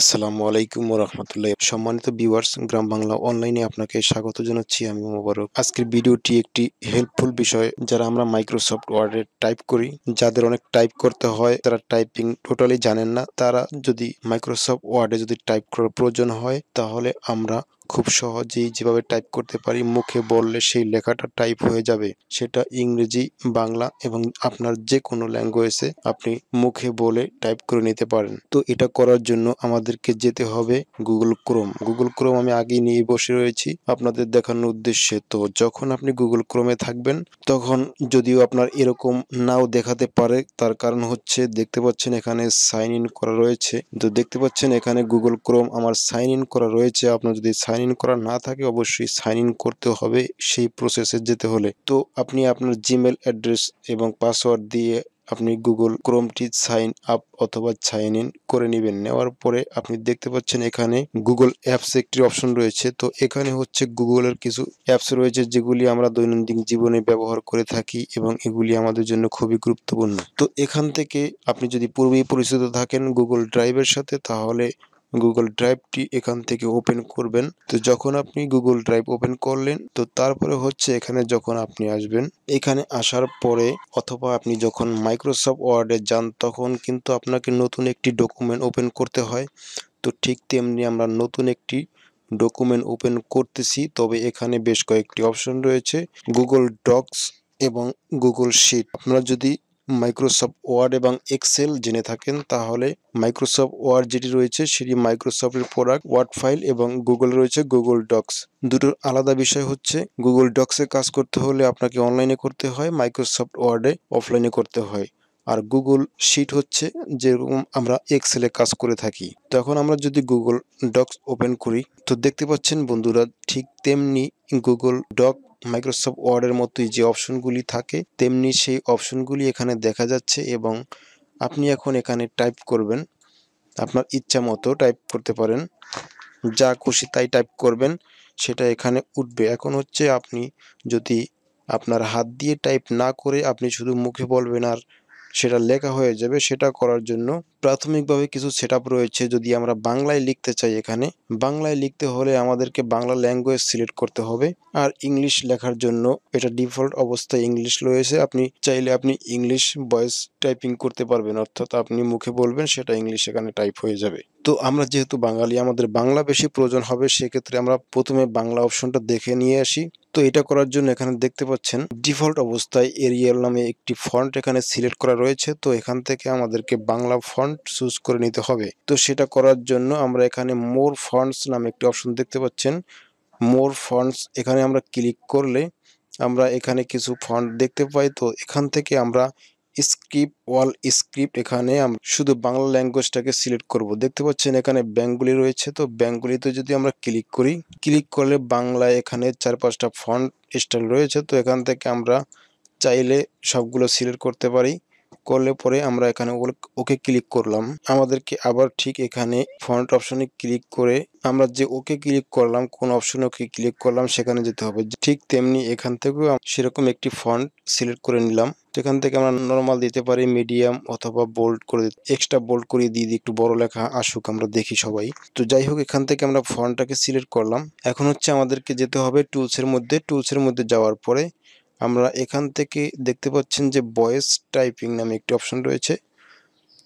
আসসালামু আলাইকুম রহমতুল্লাহ সম্মানিত ভিওয়ার্স গ্রাম বাংলা অনলাইনে আপনাকে স্বাগত জানাচ্ছি আমি মোবারক আজকের ভিডিওটি একটি হেল্পফুল বিষয় যারা আমরা মাইক্রোসফট ওয়ার্ডে টাইপ করি যাদের অনেক টাইপ করতে হয় তারা টাইপিং টোটালি জানেন না তারা যদি মাইক্রোসফট ওয়ার্ডে যদি টাইপ করার প্রয়োজন হয় তাহলে আমরা খুব সহজেই যেভাবে টাইপ করতে পারি মুখে বললে সেই লেখাটা টাইপ হয়ে যাবে সেটা ইংরেজি বাংলা এবং আপনার যে কোনো ল্যাঙ্গুয়েজে আপনি মুখে বলে টাইপ করে নিতে পারেন তো এটা করার জন্য আমাদেরকে যেতে হবে গুগল ক্রোম গুগল ক্রোম আমি আগে নিয়ে বসে রয়েছি আপনাদের দেখানোর উদ্দেশ্যে তো যখন আপনি গুগল ক্রোমে থাকবেন তখন যদিও আপনার এরকম নাও দেখাতে পারে তার কারণ হচ্ছে দেখতে পাচ্ছেন এখানে সাইন ইন করা রয়েছে তো দেখতে পাচ্ছেন এখানে গুগল ক্রোম আমার সাইন ইন করা রয়েছে আপনার যদি সাইন সাইন ইন করা না থাকে অবশ্যই সাইন ইন করতে হবে সেই প্রসেসে যেতে হলে তো আপনি আপনার জিমেল অ্যাড্রেস এবং পাসওয়ার্ড দিয়ে আপনি গুগল ক্রোমটি সাইন আপ অথবা সাইন ইন করে নেবেন নেওয়ার পরে আপনি দেখতে পাচ্ছেন এখানে গুগল অ্যাপস একটি অপশন রয়েছে তো এখানে হচ্ছে গুগলের কিছু অ্যাপস রয়েছে যেগুলি আমরা দৈনন্দিন জীবনে ব্যবহার করে থাকি এবং এগুলি আমাদের জন্য খুবই গুরুত্বপূর্ণ তো এখান থেকে আপনি যদি পূর্বেই পরিচিত থাকেন গুগল ড্রাইভের সাথে তাহলে গুগল ড্রাইভটি এখান থেকে ওপেন করবেন তো যখন আপনি গুগল ড্রাইভ ওপেন করলেন তো তারপরে হচ্ছে এখানে যখন আপনি আসবেন এখানে আসার পরে অথবা আপনি যখন মাইক্রোসফট ওয়ার্ডে যান তখন কিন্তু আপনাকে নতুন একটি ডকুমেন্ট ওপেন করতে হয় তো ঠিক তেমনি আমরা নতুন একটি ডকুমেন্ট ওপেন করতেছি তবে এখানে বেশ কয়েকটি অপশন রয়েছে গুগল ডক্স এবং গুগল শিট আপনারা যদি মাইক্রোসফট ওয়ার্ড এবং এক্সেল জেনে থাকেন তাহলে মাইক্রোসফট ওয়ার্ড যেটি রয়েছে সেটি মাইক্রোসফটের প্রোডাক্ট ওয়ার্ড ফাইল এবং গুগল রয়েছে গুগল ডক্স দুটোর আলাদা বিষয় হচ্ছে গুগল ডক্সে কাজ করতে হলে আপনাকে অনলাইনে করতে হয় মাইক্রোসফট ওয়ার্ডে অফলাইনে করতে হয় আর গুগল শিট হচ্ছে যেরকম আমরা এক্সেলে কাজ করে থাকি তখন আমরা যদি গুগল ডক্স ওপেন করি তো দেখতে পাচ্ছেন বন্ধুরা ঠিক তেমনি গুগল ডক মাইক্রোসফট ওয়ার্ডের মতোই যে অপশনগুলি থাকে তেমনি সেই অপশনগুলি এখানে দেখা যাচ্ছে এবং আপনি এখন এখানে টাইপ করবেন আপনার ইচ্ছা মতো টাইপ করতে পারেন যা খুশি তাই টাইপ করবেন সেটা এখানে উঠবে এখন হচ্ছে আপনি যদি আপনার হাত দিয়ে টাইপ না করে আপনি শুধু মুখে বলবেন আর সেটা লেখা হয়ে যাবে সেটা করার জন্য প্রাথমিকভাবে কিছু সেট রয়েছে যদি আমরা বাংলায় লিখতে চাই এখানে বাংলায় লিখতে হলে আমাদেরকে বাংলা ল্যাঙ্গুয়েজ সিলেক্ট করতে হবে আর ইংলিশ লেখার জন্য এটা ডিফল্ট অবস্থায় ইংলিশ রয়েছে আপনি চাইলে আপনি ইংলিশ ভয়েস টাইপিং করতে পারবেন অর্থাৎ আপনি মুখে বলবেন সেটা ইংলিশ এখানে টাইপ হয়ে যাবে তো আমরা যেহেতু বাঙালি আমাদের বাংলা বেশি প্রয়োজন হবে সেক্ষেত্রে আমরা প্রথমে বাংলা অপশনটা দেখে নিয়ে আসি তো এটা করার জন্য এখানে দেখতে পাচ্ছেন ডিফল্ট অবস্থায় এরিয়াল নামে একটি ফন্ট এখানে সিলেক্ট করা রয়েছে তো এখান থেকে আমাদেরকে বাংলা ফন্ট চুজ করে নিতে হবে তো সেটা করার জন্য আমরা এখানে মোর ফন্টস নামে একটি অপশন দেখতে পাচ্ছেন মোর ফন্টস এখানে আমরা ক্লিক করলে আমরা এখানে কিছু ফন্ট দেখতে পাই তো এখান থেকে আমরা স্ক্রিপ্ট ওয়াল স্ক্রিপ্ট এখানে আমরা শুধু বাংলা ল্যাঙ্গুয়েজটাকে সিলেক্ট করব দেখতে পাচ্ছেন এখানে ব্যাঙ্কগুলি রয়েছে তো ব্যাঙ্কগুলিতে যদি আমরা ক্লিক করি ক্লিক করলে বাংলায় এখানে চার পাঁচটা ফন্ট স্টাইল রয়েছে তো এখান থেকে আমরা চাইলে সবগুলো সিলেক্ট করতে পারি করলে পরে আমরা এখানে ওকে ক্লিক করলাম আমাদেরকে আবার ঠিক এখানে ফন্ট অপশনে ক্লিক করে আমরা যে ওকে ক্লিক করলাম কোন অপশনে ওকে ক্লিক করলাম সেখানে যেতে হবে ঠিক তেমনি এখান থেকেও সেরকম একটি ফন্ট সিলেক্ট করে নিলাম সেখান এখান থেকে আমরা নর্মাল দিতে পারি মিডিয়াম অথবা বোল্ড করে এক্সট্রা বোল্ড করে দিয়ে দিই একটু বড় লেখা আসুক আমরা দেখি সবাই তো যাই হোক এখান থেকে আমরা ফন্টটাকে সিলেক্ট করলাম এখন হচ্ছে আমাদেরকে যেতে হবে টুলসের মধ্যে টুলসের মধ্যে যাওয়ার পরে আমরা এখান থেকে দেখতে পাচ্ছেন যে বয়েস টাইপিং নামে একটি অপশন রয়েছে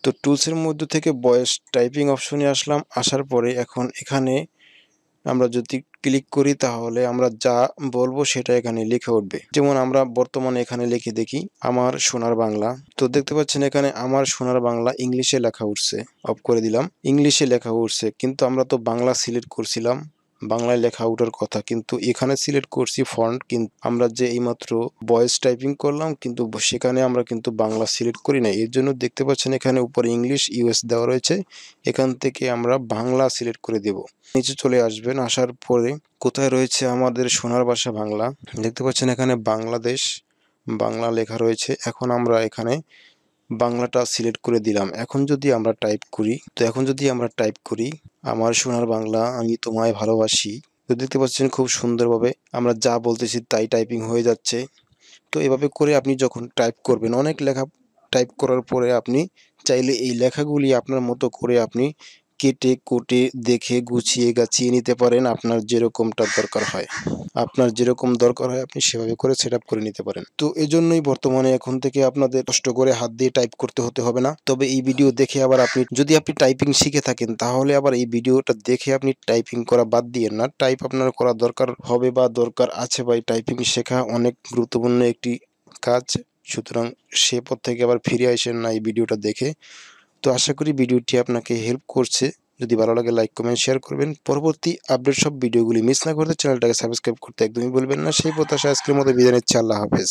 তো টুলসের মধ্যে থেকে বয়েস টাইপিং অপশনে আসলাম আসার পরে এখন এখানে আমরা যদি ক্লিক করি তাহলে আমরা যা বলবো সেটা এখানে লিখে উঠবে যেমন আমরা বর্তমানে এখানে লিখে দেখি আমার সোনার বাংলা তো দেখতে পাচ্ছেন এখানে আমার সোনার বাংলা ইংলিশে লেখা উঠছে অফ করে দিলাম ইংলিশে লেখা উঠছে কিন্তু আমরা তো বাংলা সিলেক্ট করছিলাম বাংলায় লেখা ওঠার কথা কিন্তু এখানে সিলেক্ট করছি ফন্ট কিন্তু আমরা যে এইমাত্র ভয়েস টাইপিং করলাম কিন্তু সেখানে আমরা কিন্তু বাংলা সিলেক্ট করি না এর জন্য দেখতে পাচ্ছেন এখানে উপরে ইংলিশ ইউএস দেওয়া রয়েছে এখান থেকে আমরা বাংলা সিলেক্ট করে দেব নিচে চলে আসবেন আসার পরে কোথায় রয়েছে আমাদের সোনার বাসা বাংলা দেখতে পাচ্ছেন এখানে বাংলাদেশ বাংলা লেখা রয়েছে এখন আমরা এখানে বাংলাটা সিলেক্ট করে দিলাম এখন যদি আমরা টাইপ করি তো এখন যদি আমরা টাইপ করি আমার সোনার বাংলা আমি তোমায় ভালোবাসি তো দেখতে পাচ্ছেন খুব সুন্দরভাবে আমরা যা বলতেছি তাই টাইপিং হয়ে যাচ্ছে তো এভাবে করে আপনি যখন টাইপ করবেন অনেক লেখা টাইপ করার পরে আপনি চাইলে এই লেখাগুলি আপনার মতো করে আপনি কেটে কুটে দেখে গুছিয়ে গাছিয়ে নিতে পারেন আপনার যেরকমটা দরকার হয় আপনার যেরকম দরকার হয় আপনি সেভাবে করে সেট করে নিতে পারেন তো এজন্যই বর্তমানে এখন থেকে আপনাদের কষ্ট করে হাত দিয়ে টাইপ করতে হতে হবে না তবে এই ভিডিও দেখে আবার আপনি যদি আপনি টাইপিং শিখে থাকেন তাহলে আবার এই ভিডিওটা দেখে আপনি টাইপিং করা বাদ দিয়ে না টাইপ আপনার করা দরকার হবে বা দরকার আছে বা টাইপিং শেখা অনেক গুরুত্বপূর্ণ একটি কাজ সুতরাং সে পথ থেকে আবার ফিরে আসেন না এই ভিডিওটা দেখে তো আশা করি ভিডিওটি আপনাকে হেল্প করছে যদি ভালো লাগে লাইক কমেন্ট শেয়ার করবেন পরবর্তী আপডেট সব ভিডিওগুলি মিস না করতে চ্যানেলটাকে সাবস্ক্রাইব করতে একদমই বলবেন না সেই প্রত্যাশা আজকের মতো বিদায় নিচ্ছে আল্লাহ হাফেজ